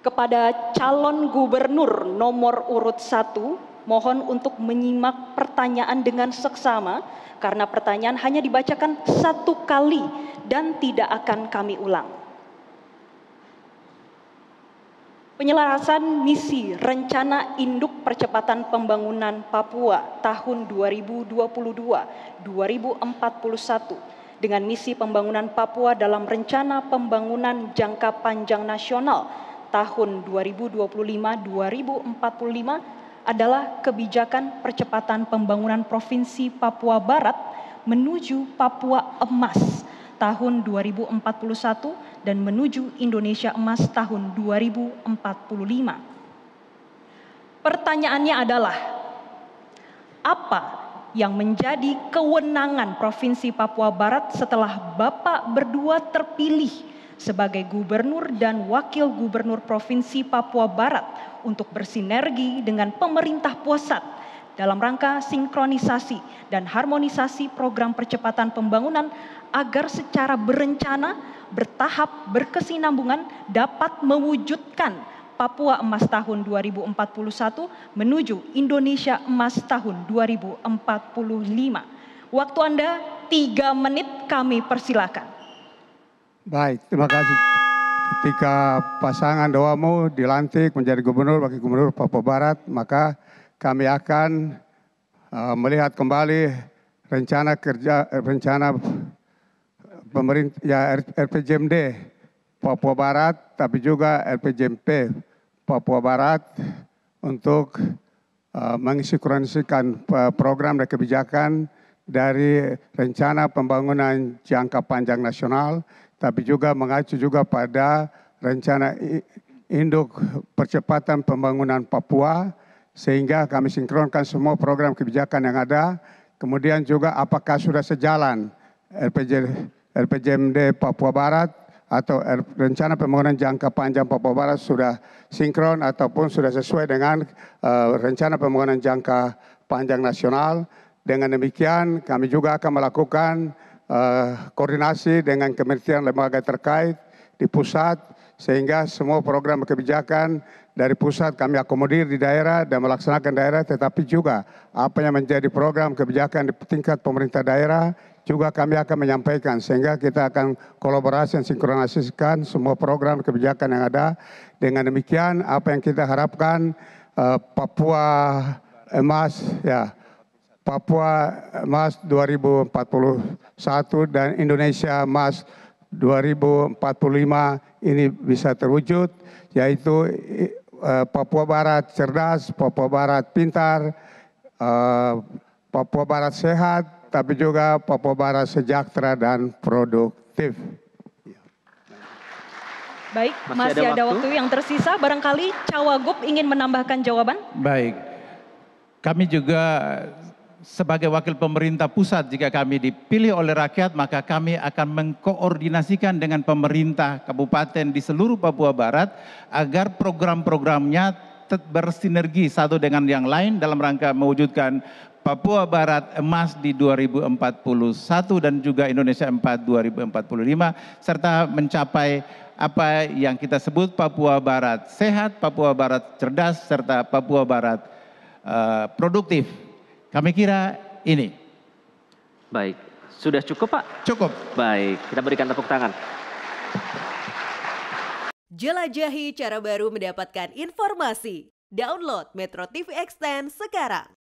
kepada calon gubernur nomor urut 1 mohon untuk menyimak pertanyaan dengan seksama karena pertanyaan hanya dibacakan satu kali dan tidak akan kami ulang. Penyelarasan misi rencana induk percepatan pembangunan Papua tahun 2022-2041 dengan misi pembangunan Papua dalam rencana pembangunan jangka panjang nasional tahun 2025-2045 adalah kebijakan percepatan pembangunan Provinsi Papua Barat menuju Papua Emas tahun 2041 dan menuju Indonesia Emas tahun 2045. Pertanyaannya adalah, apa yang menjadi kewenangan Provinsi Papua Barat setelah Bapak berdua terpilih sebagai gubernur dan wakil gubernur Provinsi Papua Barat untuk bersinergi dengan pemerintah pusat dalam rangka sinkronisasi dan harmonisasi program percepatan pembangunan agar secara berencana, bertahap, berkesinambungan dapat mewujudkan Papua Emas tahun 2041 menuju Indonesia Emas tahun 2045. Waktu Anda 3 menit kami persilakan. Baik, terima kasih. Ketika pasangan Doamu dilantik menjadi gubernur, wakil gubernur Papua Barat, maka kami akan uh, melihat kembali rencana kerja, eh, rencana pemerintah ya RPJMD Papua Barat, tapi juga RPJMP Papua Barat untuk uh, eh, mengisikronisikan program dan kebijakan dari rencana pembangunan jangka panjang nasional tapi juga mengacu juga pada rencana induk percepatan pembangunan Papua sehingga kami sinkronkan semua program kebijakan yang ada. Kemudian juga apakah sudah sejalan LPJ, LPJMD Papua Barat atau rencana pembangunan jangka panjang Papua Barat sudah sinkron ataupun sudah sesuai dengan uh, rencana pembangunan jangka panjang nasional. Dengan demikian kami juga akan melakukan Eh, koordinasi dengan kementerian lembaga terkait di pusat sehingga semua program kebijakan dari pusat kami akomodir di daerah dan melaksanakan daerah tetapi juga apa yang menjadi program kebijakan di tingkat pemerintah daerah juga kami akan menyampaikan sehingga kita akan kolaborasi dan sinkronisasikan semua program kebijakan yang ada dengan demikian apa yang kita harapkan eh, Papua emas ya Papua Mas 2041 dan Indonesia Mas 2045 ini bisa terwujud yaitu eh, Papua Barat cerdas, Papua Barat pintar, eh, Papua Barat sehat, tapi juga Papua Barat sejahtera dan produktif. Baik, masih, masih ada, ada waktu. waktu yang tersisa. Barangkali Cawagup ingin menambahkan jawaban. Baik, kami juga sebagai wakil pemerintah pusat jika kami dipilih oleh rakyat maka kami akan mengkoordinasikan dengan pemerintah kabupaten di seluruh Papua Barat agar program-programnya bersinergi satu dengan yang lain dalam rangka mewujudkan Papua Barat emas di 2041 dan juga Indonesia 4 2045 serta mencapai apa yang kita sebut Papua Barat sehat, Papua Barat cerdas serta Papua Barat uh, produktif. Kami kira ini. Baik, sudah cukup Pak? Cukup. Baik, kita berikan tepuk tangan. Jelajahi cara baru mendapatkan informasi. Download Metro TV Extend sekarang.